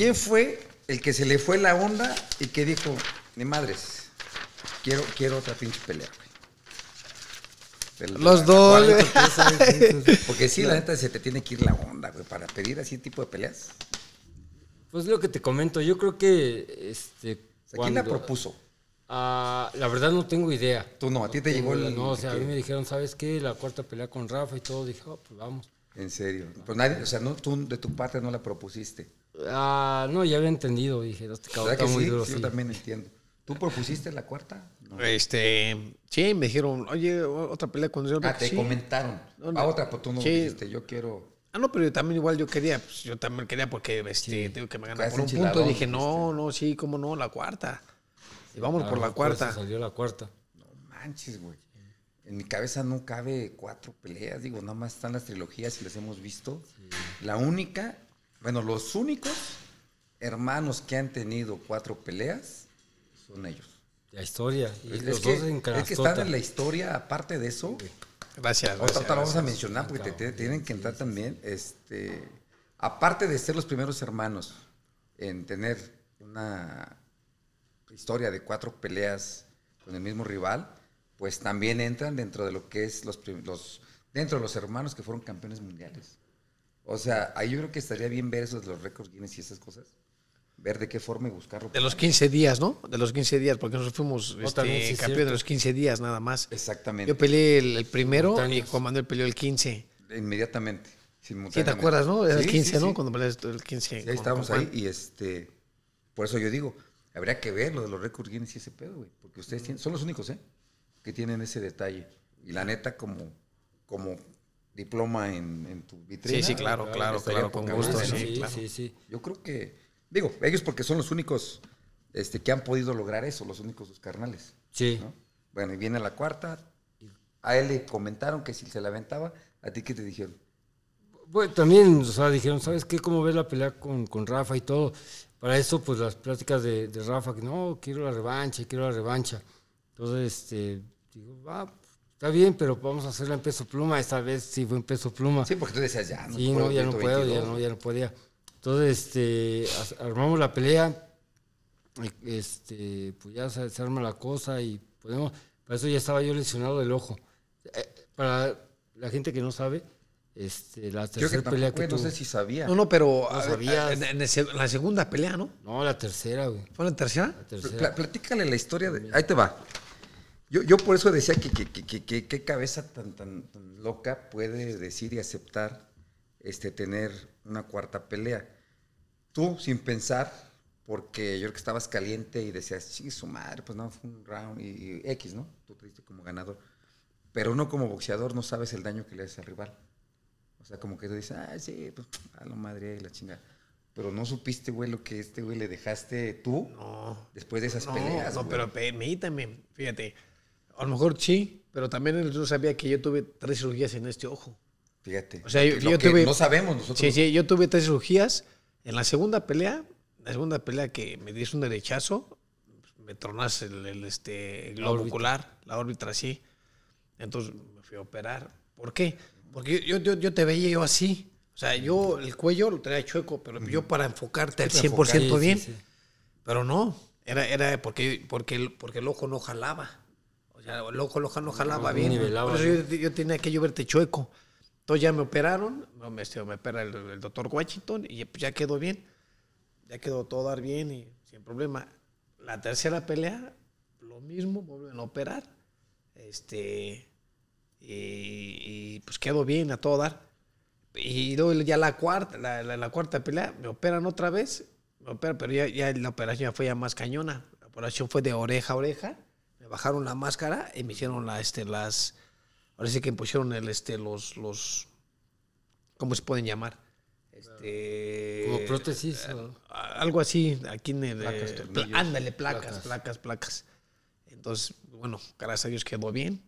¿Quién fue el que se le fue la onda y que dijo, ni madres, quiero, quiero otra pinche pelea, Los dos. Porque sí, la neta se te tiene que ir la onda, güey, para pedir así tipo de peleas. Pues lo que te comento, yo creo que este. ¿Quién la propuso? Ah, la verdad no tengo idea. Tú no, a ti te llegó el. No, o sea, a mí me dijeron, ¿sabes qué? La cuarta pelea con Rafa y todo. Dije, oh, pues vamos. En serio. Pues nadie, o sea, no, tú de tu parte no la propusiste. Ah, no, ya había entendido. Dije, no, este cabrón está muy sí? duro. Yo también entiendo. ¿Tú propusiste la cuarta? Este, sí, me dijeron, oye, otra pelea con yo Ah, te comentaron. Ah, A otra, pues tú no dijiste, yo quiero. Ah, no, pero yo también igual yo quería, pues, yo también quería porque este, tengo que me ganar por un punto. Dije, no, no, sí, cómo no, la cuarta. Y vamos ah, por la cuarta. Salió la cuarta. No manches, güey. En mi cabeza no cabe cuatro peleas, digo, nada más están las trilogías y las hemos visto. La única bueno, los únicos hermanos que han tenido cuatro peleas son ellos. La historia. es, que, están en la historia, aparte de eso. Gracias, gracias. vamos a mencionar porque te, tienen que entrar también. Este, aparte de ser los primeros hermanos en tener una historia de cuatro peleas con el mismo rival, pues también entran dentro de lo que es los, los dentro de los hermanos que fueron campeones mundiales. O sea, ahí yo creo que estaría bien ver esos los récords Guinness y esas cosas. Ver de qué forma y buscarlo. De los 15 días, ¿no? De los 15 días, porque nosotros fuimos este, campeón de los 15 días nada más. Exactamente. Yo peleé el, primero y Juan Manuel peleó el 15. Inmediatamente. Sí, te acuerdas, ¿no? el 15, ¿no? Cuando peleaste el 15. ahí estábamos ahí y este. Por eso yo digo, habría que ver lo de los récords Guinness y ese pedo, güey. Porque ustedes son los únicos, ¿eh? Que tienen ese detalle. Y la neta, como, como diploma en, en tu vitrina. Sí, sí, claro, claro, claro, con gusto. sí, sí, sí. Yo creo que, digo, ellos porque son los únicos este, que han podido lograr eso, los únicos carnales. Sí. Bueno, y viene la cuarta. A él le comentaron que si se la aventaba, ¿a ti qué te dijeron? Bueno, también, o sea, dijeron, ¿sabes qué? ¿Cómo ves la pelea con, con Rafa y todo? Para eso, pues las pláticas de, de Rafa, que no, quiero la revancha, quiero la revancha. Entonces, este, digo, va, Está bien, pero vamos a hacerla en peso pluma. Esta vez sí fue en peso pluma. Sí, porque tú decías ya. No sí, no, ya no puedo, ya no, podía. Entonces, este, armamos la pelea. Este, pues ya se, arma la cosa y podemos. Para eso ya estaba yo lesionado del ojo. Eh, para la gente que no sabe, este, la tercera pelea que tuve. No sé si sabía. No, no, pero la segunda pelea, ¿no? No, la tercera, güey. ¿Fue la tercera? La tercera. platícale la historia de. Ahí te va. Yo, yo por eso decía que qué cabeza tan, tan, loca puede decir y aceptar este, tener una cuarta pelea. Tú, sin pensar, porque yo creo que estabas caliente y decías, sí, su madre, pues no, fue un round y, X, ¿no? Tú triste como ganador. Pero uno como boxeador no sabes el daño que le haces al rival. O sea, como que tú dices, ah, sí, pues a la madre y la chingada. Pero no supiste, güey, lo que este güey le dejaste tú después de esas peleas. No, pero permítame, fíjate. A lo mejor sí, pero también él no sabía que yo tuve tres cirugías en este ojo. Fíjate. O sea, yo, tuve. No sabemos nosotros. Sí, sí, yo tuve tres cirugías. En la segunda pelea, la segunda pelea que me diste un derechazo, me tronas el, este, globo ocular, la órbita así. Entonces me fui a operar. ¿Por qué? Porque yo, yo, te veía yo así. O sea, yo el cuello lo tenía chueco, pero yo para enfocarte al 100% bien. Pero no, era, era porque, porque, porque el ojo no jalaba. Loco, lojano jalaba bien. Por eso yo, tenía que lloverte chueco. Entonces ya me operaron, me, este, me opera el, doctor Washington y pues, ya quedó bien. Ya quedó todo dar bien y sin problema. La tercera pelea, lo mismo, vuelven a operar. Este, y, pues quedó bien a todo dar. Y luego ya la cuarta, la, cuarta pelea, me operan otra vez, me operan, pero ya, la operación fue ya más cañona. La operación fue de oreja a oreja bajaron la máscara y me hicieron la, este, las. Ahora sí que me pusieron el, este, los, los. ¿Cómo se pueden llamar? Este, Como prótesis. Algo así, aquí en eh, Placas, ándale, placas, placas, placas, Entonces, bueno, gracias a Dios quedó bien.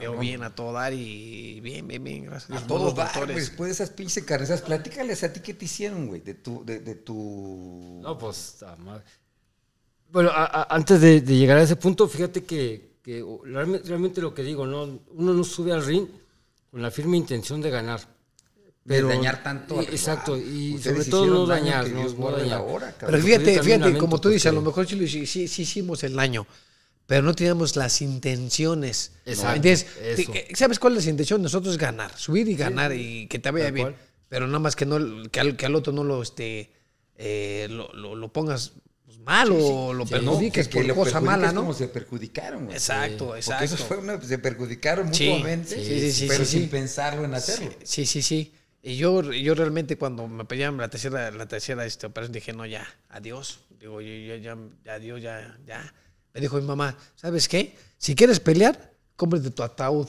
Veo ah, bien a todo dar y bien, bien, bien, gracias a todos después de esas pinches carnes platícales a ti qué te hicieron, güey, de tu, de, de tu... No, pues, bueno, antes de, llegar a ese punto, fíjate que, realmente, lo que digo, ¿no? uno no sube al ring con la firme intención de ganar. de dañar tanto. Y, exacto, y sobre todo no dañar, no, no dañar. Hora, pero fíjate, fíjate, como tú dices, a lo mejor sí, hicimos el daño pero no teníamos las intenciones. Exacto. ¿sabes cuál es la intención? Nosotros ganar, subir y ganar y que te vaya bien. Pero nada más que no que al, otro no lo este eh, lo, pongas mal o lo perjudiques por cosa mala, ¿no? Como se perjudicaron. Exacto, exacto. se perjudicaron mutuamente, pero sin pensarlo en hacerlo. Sí, sí, sí. Y yo, yo realmente cuando me pedían la tercera, la tercera este, operación dije, no, ya, adiós. Digo, yo, ya, ya, adiós, ya, ya. Me dijo mi mamá, ¿sabes qué? Si quieres pelear, cómprate tu ataúd.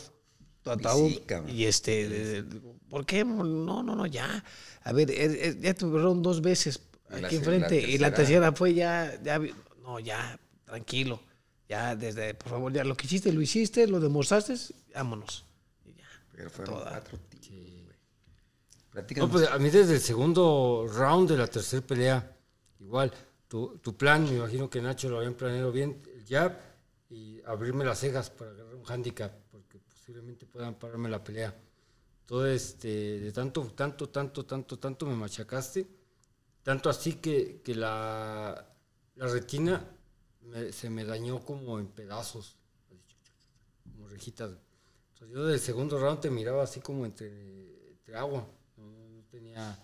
Tu ataúd. y este, ¿por qué? No, no, no, ya. A ver, er, er, ya te operaron dos veces. Aquí enfrente. y la tercera fue ya, ya, no, ya, tranquilo. Ya, desde, por favor, ya lo que hiciste, lo hiciste, lo demostraste, vámonos. Y ya, Pero no, pues, a mí desde el segundo round de la tercera pelea, igual, tu, tu plan, me imagino que Nacho lo había planeado bien, ya, y abrirme las cejas para agarrar un handicap, porque posiblemente puedan pararme la pelea. Todo este, de tanto, tanto, tanto, tanto, tanto me machacaste tanto así que, la, retina se me dañó como en pedazos, como rejitas. Entonces yo del segundo round te miraba así como entre, agua. No, tenía...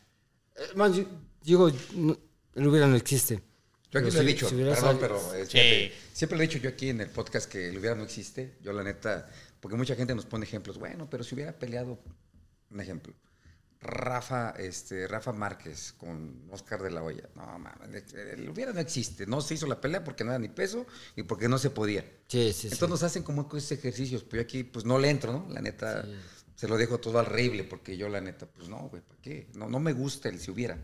Eh, digo, el hubiera no existe. Yo aquí lo he dicho, perdón, pero eh, siempre lo he dicho yo aquí en el podcast que el hubiera no existe. Yo la neta, porque mucha gente nos pone ejemplos. Bueno, pero si hubiera peleado, un ejemplo, Rafa, este, Rafa Márquez con Oscar de la Hoya. No, mames, el hubiera no existe. No se hizo la pelea porque no era ni peso y porque no se podía. Sí, sí, Entonces nos hacen como esos ejercicios. Pues yo aquí, pues no le entro, ¿no? La neta, se lo dejo todo horrible porque yo, la neta, pues no, güey, ¿para qué? No, no me gusta el si hubiera.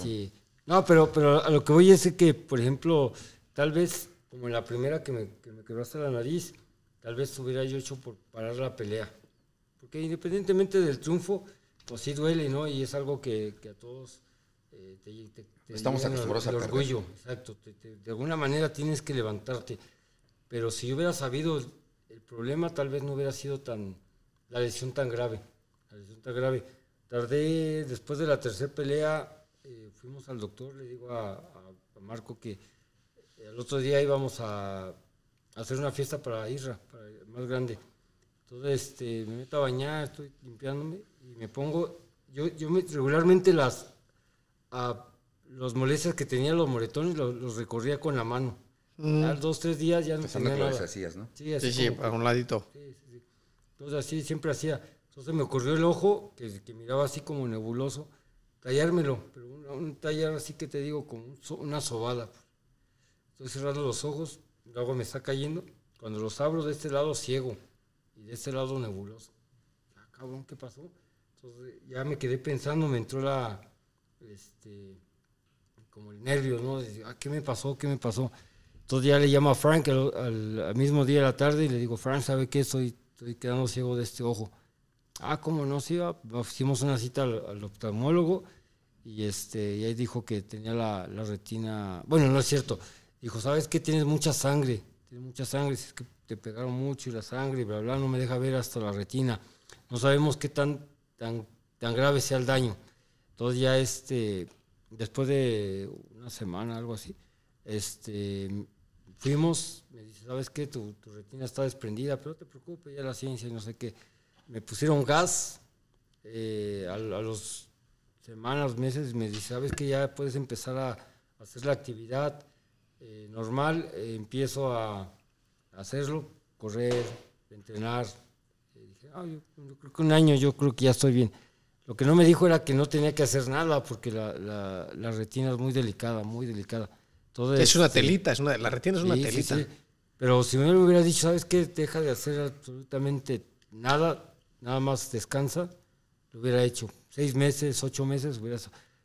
Sí. No, pero, pero a lo que voy es que, por ejemplo, tal vez, como la primera que me, que me quebró hasta la nariz, tal vez hubiera yo hecho por parar la pelea. Porque independientemente del triunfo, pues sí duele, ¿no? Y es algo que, a todos eh, te, te, te orgullo, exacto. de alguna manera tienes que levantarte. Pero si yo hubiera sabido el problema, tal vez no hubiera sido tan la lesión tan grave. La lesión tan grave. Tardé, después de la tercera pelea, eh, fuimos al doctor, le digo a, Marco que el eh, otro día íbamos a, hacer una fiesta para Isra, para más grande. Entonces este, me meto a bañar, estoy limpiándome y me pongo. Yo, yo me, regularmente las a, los molestias que tenía los moretones los, recorría con la mano. Mm. dos, tres días ya no tenía nada. hacías, ¿no? Sí, así sí, sí a un ladito. Sí, sí, sí. Entonces así siempre hacía. Entonces me ocurrió el ojo, que, que miraba así como nebuloso, tallármelo, pero un, tallar así que te digo, como una sobada. Pues. Estoy cerrando los ojos, el agua me está cayendo. Cuando los abro de este lado, ciego y de este lado nebuloso. cabrón, ¿qué pasó? Entonces ya me quedé pensando, me entró la, este, como el nervio, ¿no? Ah, ¿qué me pasó? ¿Qué me pasó? Entonces ya le llamo a Frank al, mismo día de la tarde y le digo, Frank, ¿sabe qué? Estoy, estoy quedando ciego de este ojo. Ah, ¿cómo no? Sí, iba pues, hicimos una cita al, oftalmólogo y, este, y ahí dijo que tenía la, la retina... Bueno, no es cierto. Dijo, ¿sabes qué? Tienes mucha sangre mucha sangre, es que te pegaron mucho y la sangre, bla, bla, no me deja ver hasta la retina. No sabemos qué tan, tan, tan grave sea el daño. Entonces ya este, después de una semana, algo así, este, fuimos, me dice, ¿sabes qué? Tu, tu retina está desprendida, pero no te preocupes, ya la ciencia no sé qué. Me pusieron gas eh, a, los semanas, meses, me dice, ¿sabes qué? Ya puedes empezar a hacer la actividad eh, normal, eh, empiezo a, hacerlo, correr, entrenar. Eh, dije, ah, yo, creo que un año yo creo que ya estoy bien. Lo que no me dijo era que no tenía que hacer nada porque la, retina es muy delicada, muy delicada. es una telita, es una, la retina es una telita. Pero si me hubiera dicho, ¿sabes qué? Deja de hacer absolutamente nada, nada más descansa, lo hubiera hecho. Seis meses, ocho meses, hubiera...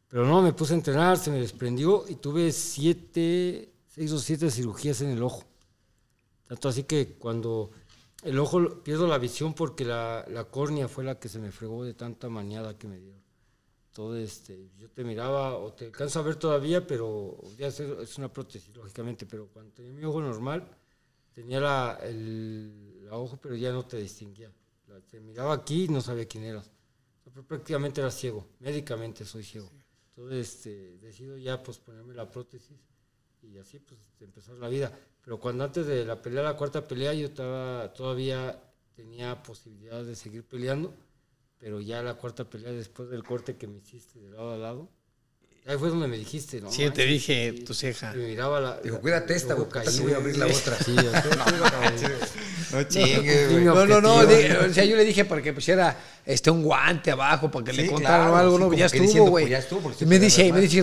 Pero no, me puse a entrenar, se me desprendió y tuve siete, se hizo siete cirugías en el ojo. Tanto así que cuando el ojo pierdo la visión porque la, la córnea fue la que se me fregó de tanta maniada que me dio. Entonces, este, yo te miraba o te alcanzo a ver todavía, pero ya es una prótesis, lógicamente, pero cuando tenía mi ojo normal, tenía la, el, ojo, pero ya no te distinguía. te miraba aquí y no sabía quién eras. prácticamente era ciego, médicamente soy ciego. Entonces, este, decido ya pues la prótesis y así pues empezó la vida. Pero cuando antes de la pelea, la cuarta pelea, yo estaba todavía tenía posibilidad de seguir peleando, pero ya la cuarta pelea después del corte que me hiciste de lado a lado, Ahí fue donde me dijiste, ¿no? Sí, te dije, tu ceja. Me miraba la. Dijo, cuídate esta, boca y voy a abrir la otra. Sí, no chingue, No, no, no. o sea, yo le dije para que pusiera este, un guante abajo, para que le contara algo, ¿no? ya, estuvo, güey. Pues, ya estuvo, Me dice, me dice,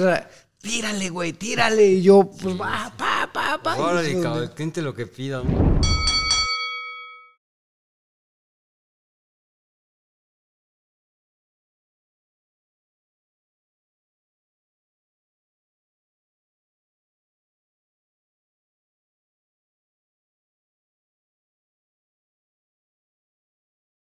tírale, güey, tírale. Y yo, pues va, pa, pa, pa. Órale, cabrón, cliente lo que pida, güey.